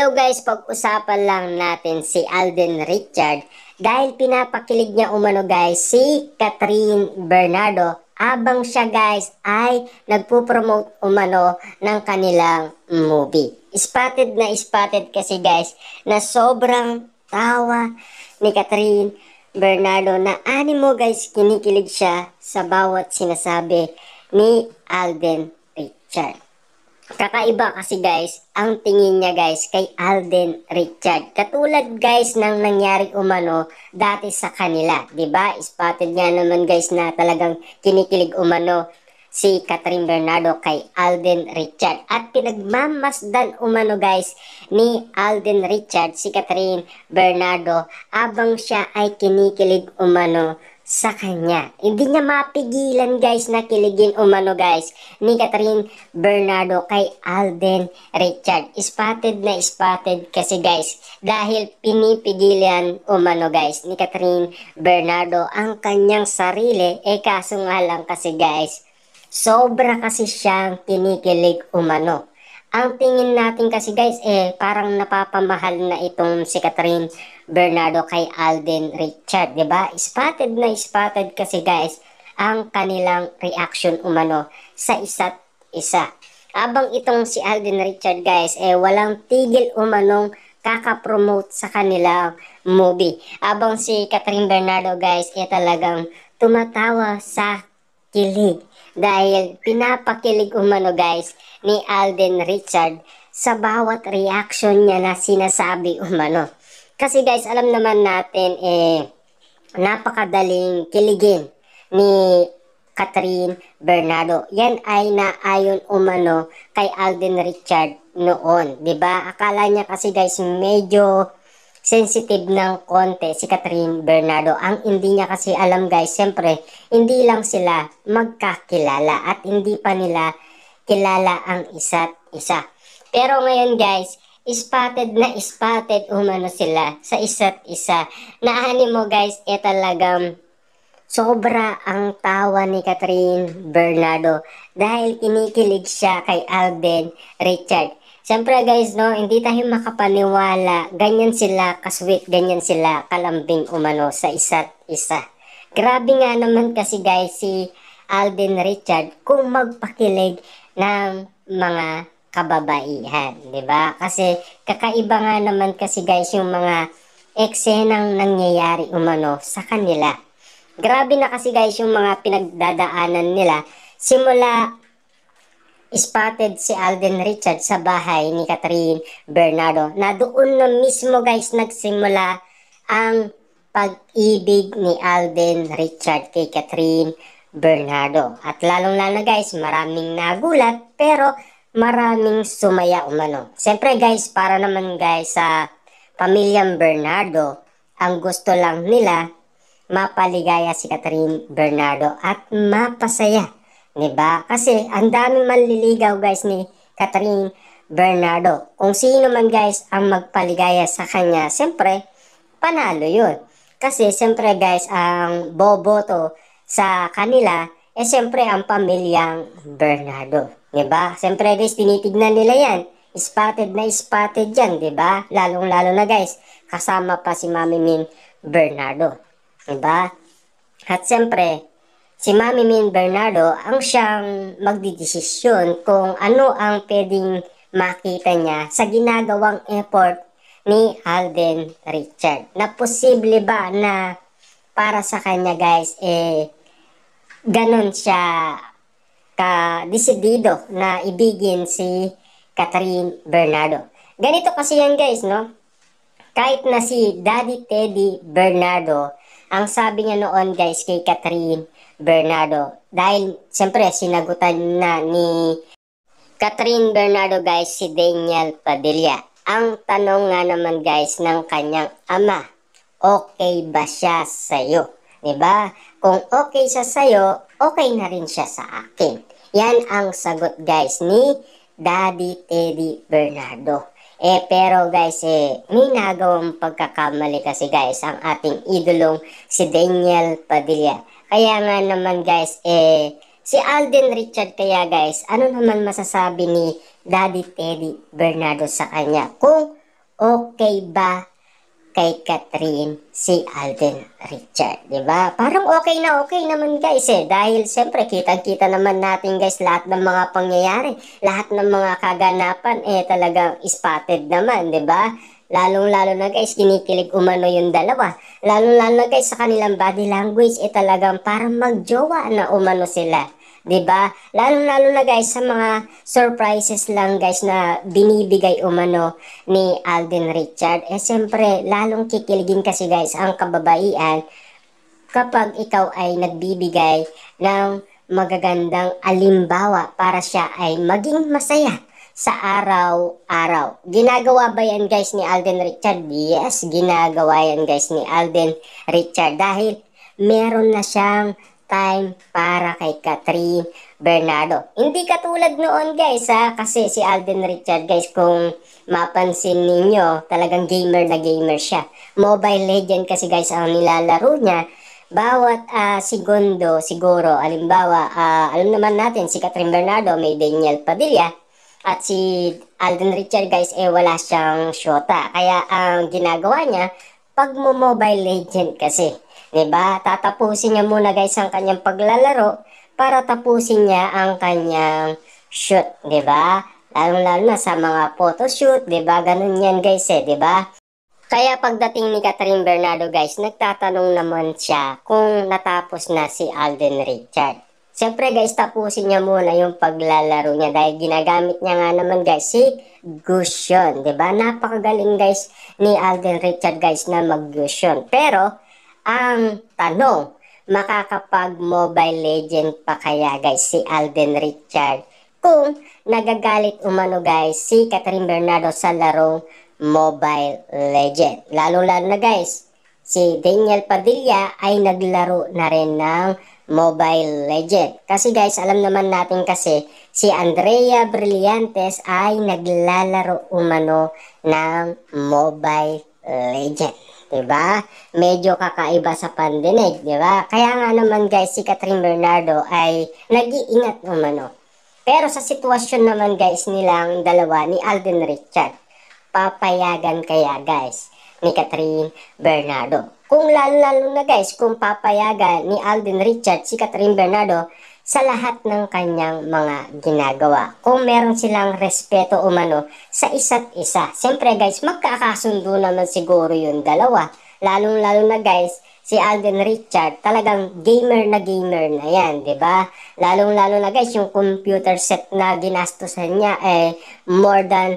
Hello guys, pag-usapan lang natin si Alden Richard dahil pinapakilig niya umano guys si Catherine Bernardo abang siya guys ay nagpo-promote umano ng kanilang movie. Spotted na spotted kasi guys na sobrang tawa ni Catherine Bernardo na animo guys kinikilig siya sa bawat sinasabi ni Alden Richard. Kakaiba kasi guys, ang tingin niya guys kay Alden Richard. Katulad guys ng nangyari umano dati sa kanila, 'di ba? Spotted nga naman guys na talagang kinikilig umano si Catherine Bernardo kay Alden Richard. At pinagmamasdan umano guys ni Alden Richard si Catherine Bernardo abang siya ay kinikilig umano sa kanya. Hindi niya mapigilan guys na kiligin umano guys ni Catherine Bernardo kay Alden Richard. Spotted na spotted kasi guys dahil pinipigilan umano guys ni Catherine Bernardo ang kanyang sarili. Eh kaso nga lang kasi guys sobra kasi siyang kinikilig umano ang tingin natin kasi guys eh parang napapamahal na itong si Catherine Bernardo kay Alden Richard, 'di ba? Spotted na spotted kasi guys ang kanilang reaction umano sa isa't isa. Abang itong si Alden Richard guys eh walang tigil umanong kaka-promote sa kanilang movie. Abang si Catherine Bernardo guys eh talagang tumatawa sa kilig dahil pinapakilig umano guys ni Alden Richard sa bawat reaction niya na sinasabi umano. Kasi guys, alam naman natin eh napakadaling kiligin ni Catherine Bernardo. Yan ay naayon umano kay Alden Richard noon, 'di ba? Akala niya kasi guys medyo sensitive ng konti si Catherine Bernardo. Ang hindi niya kasi alam guys, siyempre, hindi lang sila magkakilala at hindi pa nila kilala ang isa't isa. Pero ngayon guys, spotted na spotted umano sila sa isa't isa. Naani mo guys, e eh, talagang sobra ang tawa ni Catherine Bernardo dahil kinikilig siya kay Alden Richard. Siyempre guys, no, hindi tayo makapaniwala. Ganyan sila kasweet, ganyan sila kalambing umano sa isa't isa. Grabe nga naman kasi guys si Alden Richard kung magpakilig ng mga kababaihan, 'di ba? Kasi kakaiba nga naman kasi guys yung mga eksenang nangyayari umano sa kanila. Grabe na kasi guys yung mga pinagdadaanan nila simula spotted si Alden Richard sa bahay ni Catherine Bernardo na doon na mismo guys nagsimula ang pag-ibig ni Alden Richard kay Catherine Bernardo. At lalong lalo guys, maraming nagulat pero maraming sumaya umano. Siyempre guys, para naman guys sa pamilyang Bernardo, ang gusto lang nila mapaligaya si Catherine Bernardo at mapasaya 'di ba? Kasi ang daming manliligaw guys ni Catherine Bernardo. Kung sino man guys ang magpaligaya sa kanya, siyempre panalo 'yun. Kasi siyempre guys ang boboto sa kanila eh siyempre ang pamilyang Bernardo, 'di ba? Siyempre guys tinitignan nila 'yan. Spotted na spotted 'yan, 'di ba? Lalong-lalo na guys kasama pa si Mami Min Bernardo, 'di ba? At siyempre, Si Mami Min Bernardo ang siyang magdidesisyon kung ano ang pwedeng makita niya sa ginagawang effort ni Alden Richard. Na posible ba na para sa kanya guys eh ganun siya ka desidido na ibigin si Catherine Bernardo. Ganito kasi yan guys, no? Kahit na si Daddy Teddy Bernardo, ang sabi niya noon guys kay Catherine Bernardo. Dahil, siyempre, sinagutan na ni Catherine Bernardo, guys, si Daniel Padilla. Ang tanong nga naman, guys, ng kanyang ama, okay ba siya sa'yo? ba? Diba? Kung okay siya sa'yo, okay na rin siya sa akin. Yan ang sagot, guys, ni Daddy Teddy Bernardo. Eh pero guys, eh, may nagawang pagkakamali kasi guys ang ating idolong si Daniel Padilla. Kaya nga naman guys, eh, si Alden Richard kaya guys, ano naman masasabi ni Daddy Teddy Bernardo sa kanya? Kung okay ba kay Catherine si Alden Richard, 'di ba? Parang okay na okay naman guys eh dahil siyempre kitang-kita naman natin guys lahat ng mga pangyayari, lahat ng mga kaganapan eh talagang spotted naman, 'di ba? Lalong-lalo na guys, kinikilig umano yung dalawa. Lalong-lalo na guys, sa kanilang body language, eh talagang parang magjowa na umano sila. 'di ba? Lalo-lalo na guys sa mga surprises lang guys na binibigay umano ni Alden Richard. Eh siyempre, lalong kikiligin kasi guys ang kababaihan kapag ikaw ay nagbibigay ng magagandang alimbawa para siya ay maging masaya sa araw-araw. Ginagawa ba yan guys ni Alden Richard? Yes, ginagawa yan guys ni Alden Richard dahil meron na siyang time para kay Catherine Bernardo. Hindi katulad noon guys ha, kasi si Alden Richard guys kung mapansin ninyo talagang gamer na gamer siya. Mobile Legend kasi guys ang nilalaro niya bawat uh, segundo siguro, alimbawa, uh, alam naman natin si Catherine Bernardo may Daniel Padilla at si Alden Richard guys eh wala siyang shota. Kaya ang ginagawa niya, pag mo Mobile Legend kasi Diba? Tatapusin niya muna guys ang kanyang paglalaro para tapusin niya ang kanyang shoot, 'di ba? Lalong-lalo na sa mga photoshoot, 'di ba? Ganun 'yan guys eh, 'di ba? Kaya pagdating ni Catherine Bernardo guys, nagtatanong naman siya kung natapos na si Alden Richard. Siyempre guys, tapusin niya muna yung paglalaro niya dahil ginagamit niya nga naman guys si Gusion, 'di ba? Napakagaling guys ni Alden Richard guys na mag-Gusion. Pero ang tanong, makakapag-Mobile Legend pa kaya guys si Alden Richard? Kung nagagalit umano guys si Catherine Bernardo sa larong Mobile Legend. Lalo-lalo na guys, si Daniel Padilla ay naglaro na rin ng Mobile Legend. Kasi guys, alam naman natin kasi si Andrea Brillantes ay naglalaro umano ng Mobile Legend. 'Diba? Medyo kakaiba sa pandemic, 'di ba? Kaya nga naman guys, si Catherine Bernardo ay nag-iingat umano. Pero sa sitwasyon naman guys nilang dalawa ni Alden Richard, papayagan kaya guys ni Catherine Bernardo. Kung lalo-lalo na guys, kung papayagan ni Alden Richard si Catherine Bernardo sa lahat ng kanyang mga ginagawa. Kung meron silang respeto umano sa isa't isa. Siyempre guys, magkakasundo naman siguro yung dalawa. Lalong-lalo na guys, si Alden Richard, talagang gamer na gamer na yan, di ba? Lalong-lalo na guys, yung computer set na ginastusan niya, eh, more than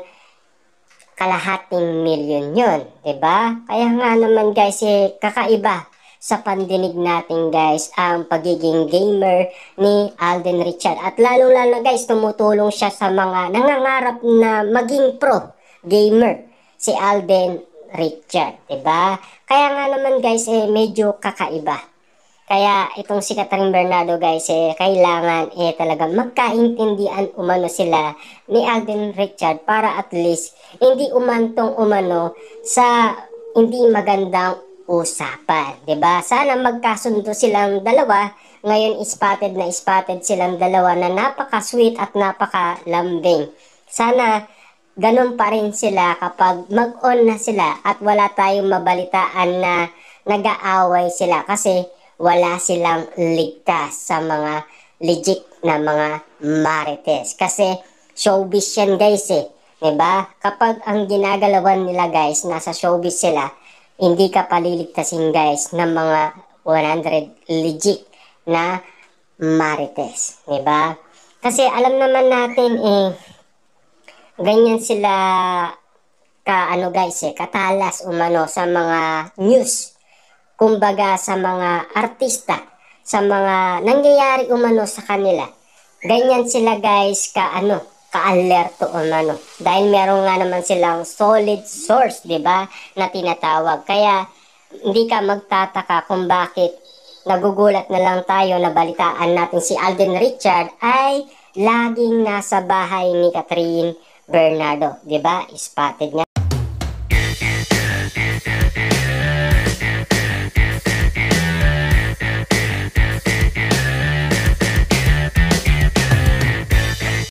kalahating milyon yun, di ba? Kaya nga naman guys, eh, kakaiba sa pandinig natin guys ang pagiging gamer ni Alden Richard. At lalong-lalo na guys tumutulong siya sa mga nangangarap na maging pro gamer si Alden Richard. 'di ba? Kaya nga naman guys eh medyo kakaiba. Kaya itong si Catherine Bernardo guys eh kailangan eh talaga magkaintindihan umano sila ni Alden Richard para at least hindi umantong umano sa hindi magandang usapan. ba Sana magkasundo silang dalawa. Ngayon, spotted na spotted silang dalawa na napaka-sweet at napaka-lambing. Sana ganun pa rin sila kapag mag-on na sila at wala tayong mabalitaan na nag-aaway sila kasi wala silang ligtas sa mga legit na mga marites. Kasi showbiz yan guys eh. Diba? Kapag ang ginagalawan nila guys, nasa showbiz sila, hindi ka paliligtasin guys ng mga 100 legit na marites, 'di ba? Kasi alam naman natin eh ganyan sila ka ano guys eh, katalas umano sa mga news. Kumbaga sa mga artista, sa mga nangyayari umano sa kanila. Ganyan sila guys ka ano, ka-alerto umano. Dahil meron nga naman silang solid source, di ba, na tinatawag. Kaya hindi ka magtataka kung bakit nagugulat na lang tayo na balitaan natin si Alden Richard ay laging nasa bahay ni Catherine Bernardo, 'di ba? Spotted nga